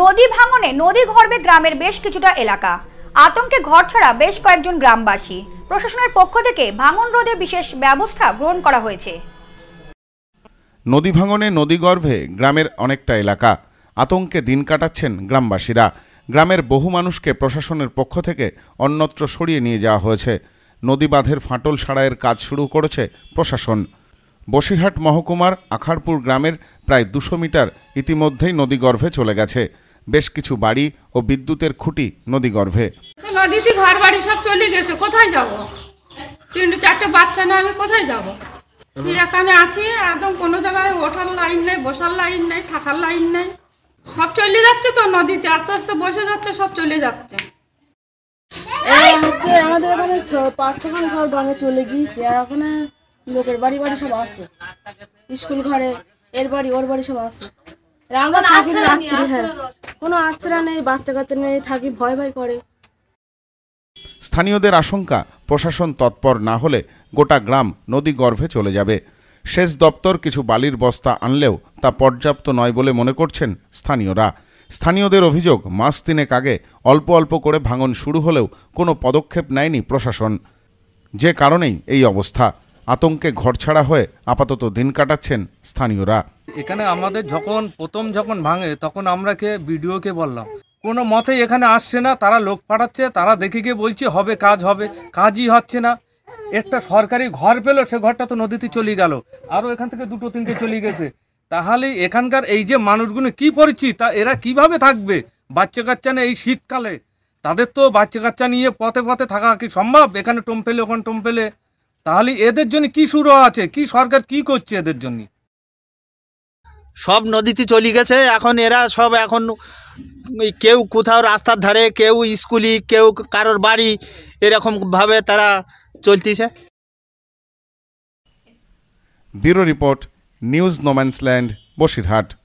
নদী ভাঙনে নদী ঘরবে গ্রামের বেশ কিছুটা এলাকা আতঙ্কে ঘর ছাড়া বেশ কয়েকজন গ্রামবাসী প্রশাসনের পক্ষ থেকে ভাঙন রোধে বিশেষ ব্যবস্থা গ্রহণ করা হয়েছে নদী ভাঙনে নদীগর্ভে গ্রামের অনেকটা এলাকা আতঙ্কে দিন কাটাচ্ছেন গ্রামবাসীরা গ্রামের বহু মানুষকে প্রশাসনের পক্ষ থেকে অন্যত্র সরিয়ে নিয়ে যাওয়া হয়েছে নদী বাঁধের ফাটল সারাইয়ের কাজ শুরু করেছে প্রশাসন বসিরহাট মহকুমার আখারপুর গ্রামের প্রায় দুশো মিটার ইতিমধ্যেই নদীগর্ভে চলে গেছে বেশ কিছু বাড়ি ও বিদ্যুতের খুঁটি নদীগর্ভে নদীতে ঘর বাড়ি সব চলে গেছে কোথায় যাব তিনটে চারটে বাচ্চা না আমি কোথায় যাব এখানে আছি একদম কোনো জায়গায় ওঠার লাইন নেই বসার লাইন নেই থাকার লাইন নেই সব চলে যাচ্ছে তো নদীতে আস্তে আস্তে বসে যাচ্ছে সব চলে যাচ্ছে আমাদের এখানে পাঁচ ছখান ঘর ভাঙে চলে গিয়েছে আর ওখানে লোকের বাড়ি বাড়ি সব আসে স্কুল ঘরে এর বাড়ি ওর বাড়ি সব আসে কোনো আচরা নেই হ্যাঁ। বাচ্চা কাচ্চা নেই থাকি ভয় ভয় করে স্থানীয়দের আশঙ্কা প্রশাসন তৎপর না হলে গোটা গ্রাম নদী গর্ভে চলে যাবে শেষ দপ্তর কিছু বালির বস্তা আনলেও তা পর্যাপ্ত নয় বলে মনে করছেন স্থানীয়রা স্থানীয়দের অভিযোগ মাস তিনেক আগে অল্প অল্প করে ভাঙন শুরু হলেও কোনো পদক্ষেপ নেয়নি প্রশাসন যে কারণেই এই অবস্থা আতঙ্কে ঘরছাড়া হয়ে আপাতত দিন কাটাচ্ছেন স্থানীয়রা এখানে আমাদের যখন প্রথম যখন ভাঙে তখন আমরাকে বিডিওকে বললাম কোনো মতে এখানে আসছে না তারা লোক পাঠাচ্ছে তারা দেখে গিয়ে বলছে হবে কাজ হবে কাজই হচ্ছে না একটা সরকারি ঘর পেলো সে ঘরটা তো নদীতে চলে গেল আরও এখান থেকে দুটো তিনটে চলে গেছে তাহলে এখানকার এই যে মানুষগুলো কি পরিচিত তা এরা কিভাবে থাকবে বাচ্চা কাচ্চা নেই এই শীতকালে তাদের তো বাচ্চা কাচ্চা নিয়ে পথে পথে থাকা কি সম্ভব এখানে টোম পেলে ওখানে টোম পেলে তাহলে এদের জন্য কি শুরু আছে কি সরকার কি করছে এদের জন্য সব নদীতে চলে গেছে এখন এরা সব এখন কেউ কোথাও রাস্তার ধারে কেউ স্কুলি কেউ কারোর বাড়ি এরকমভাবে তারা চলতেছে bureau report news no man's land Basirhat